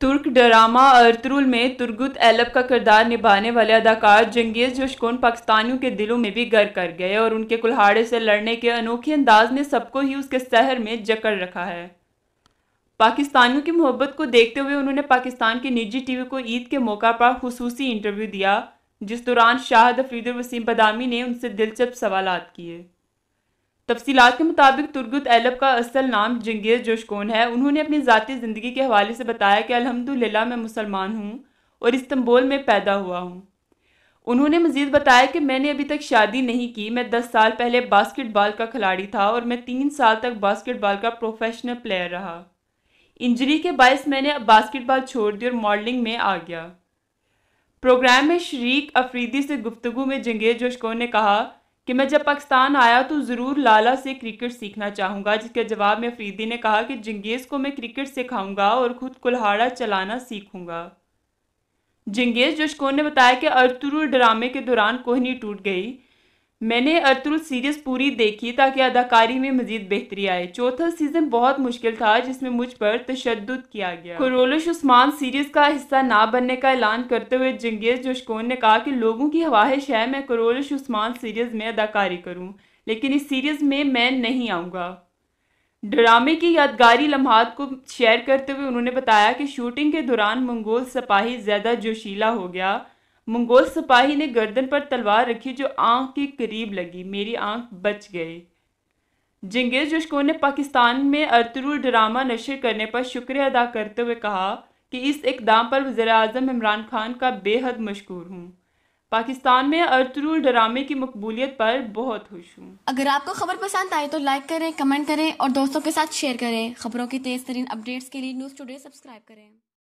तुर्क ड्रामा अर्तरुल में तुर्गुत एलब का किरदार निभाने वाले अदाकार जंगीज़ जशकुन पाकिस्तानियों के दिलों में भी घर कर गए और उनके कुल्हाड़े से लड़ने के अनोखे अंदाज ने सबको ही उसके शहर में जकड़ रखा है पाकिस्तानियों की मोहब्बत को देखते हुए उन्होंने पाकिस्तान के निजी टीवी को ईद के मौका पर खसूसी इंटरव्यू दिया जिस दौरान शाहद अफरीदुल वसीम बदामी ने उनसे दिलचस्प सवाल किए तफसीत के मुताबिक तुर्गुत एलब का असल नाम जंगेज जोशकोन है उन्होंने अपनी ज़ाती ज़िंदगी के हवाले से बताया कि अलहमदिल्ला मैं मुसलमान हूँ और इस्तंबुल में पैदा हुआ हूँ उन्होंने मज़ीद बताया कि मैंने अभी तक शादी नहीं की मैं दस साल पहले बास्केटबॉल का खिलाड़ी था और मैं तीन साल तक बास्केटबॉल का प्रोफेशनल प्लेयर रहा इंजरी के बायस मैंने अब बास्केटबॉल छोड़ दी और मॉडलिंग में आ गया प्रोग्राम में शरीक अफरीदी से गुफ्तु में जंगेज जोशकोन ने कहा कि मैं जब पाकिस्तान आया तो ज़रूर लाला से क्रिकेट सीखना चाहूँगा जिसके जवाब में अफरीदी ने कहा कि जंगेज़ को मैं क्रिकेट सिखाऊंगा और ख़ुद कुल्हाड़ा चलाना सीखूंगा जंगेज़ जशकोन ने बताया कि अरतुरु ड्रामे के दौरान कोहनी टूट गई मैंने अर्तुल सीरीज पूरी देखी ताकि अदाकारी में मजीद बेहतरी आए चौथा सीजन बहुत मुश्किल था जिसमें मुझ पर तशद किया गया कुरोलश उस्मान सीरीज का हिस्सा ना बनने का ऐलान करते हुए जंगेज जोशकोन ने कहा कि लोगों की ख्वाहिश है मैं कुरोलिश उस्मान सीरीज में अदाकारी करूँ लेकिन इस सीरीज में मैं नहीं आऊँगा ड्रामे की यादगारी लम्हात को शेयर करते हुए उन्होंने बताया कि शूटिंग के दौरान मंगोल सिपाही ज़्यादा जोशीला हो गया मंगोल सिपाही ने गर्दन पर तलवार रखी जो आंख के करीब लगी मेरी आंख बच गई जंगेज जशको ने पाकिस्तान में अर्तरुल ड्रामा नशर करने पर शुक्रिया अदा करते हुए कहा कि इस इकदाम पर वज़र अजम इमरान खान का बेहद मशहूर हूँ पाकिस्तान में अर्तरुल ड्रामे की मकबूलियत पर बहुत खुश हूँ अगर आपको खबर पसंद आए तो लाइक करें कमेंट करें और दोस्तों के साथ शेयर करें खबरों की तेज तरीन अपडेट्स के लिए न्यूज़ टूडे सब्सक्राइब करें